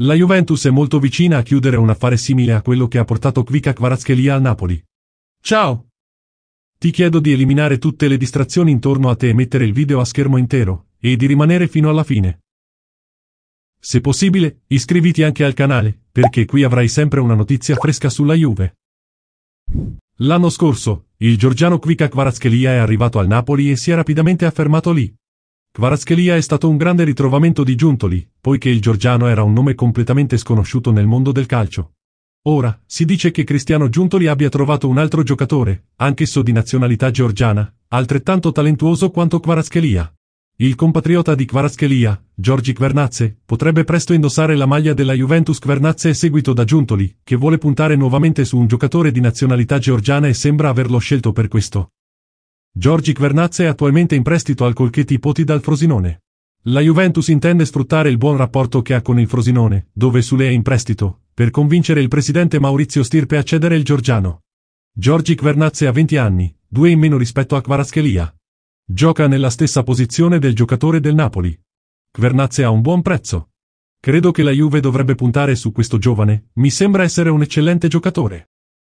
La Juventus è molto vicina a chiudere un affare simile a quello che ha portato Kvika Kvaratskhelia al Napoli. Ciao! Ti chiedo di eliminare tutte le distrazioni intorno a te e mettere il video a schermo intero, e di rimanere fino alla fine. Se possibile, iscriviti anche al canale, perché qui avrai sempre una notizia fresca sulla Juve. L'anno scorso, il giorgiano Kvika Kvaratskhelia è arrivato al Napoli e si è rapidamente affermato lì. Kvaratskhelia è stato un grande ritrovamento di Giuntoli, poiché il Giorgiano era un nome completamente sconosciuto nel mondo del calcio. Ora, si dice che Cristiano Giuntoli abbia trovato un altro giocatore, anch'esso di nazionalità georgiana, altrettanto talentuoso quanto Kvaratskhelia. Il compatriota di Kvaratskhelia, Giorgi Kvernazze, potrebbe presto indossare la maglia della Juventus Kvernazze è seguito da Giuntoli, che vuole puntare nuovamente su un giocatore di nazionalità georgiana e sembra averlo scelto per questo. Giorgi Kvernazza è attualmente in prestito al Colchetti Poti dal Frosinone. La Juventus intende sfruttare il buon rapporto che ha con il Frosinone, dove Sule è in prestito, per convincere il presidente Maurizio Stirpe a cedere il Giorgiano. Giorgi Kvernazze ha 20 anni, due in meno rispetto a Kvaraschelia. Gioca nella stessa posizione del giocatore del Napoli. Kvernazze ha un buon prezzo. Credo che la Juve dovrebbe puntare su questo giovane, mi sembra essere un eccellente giocatore.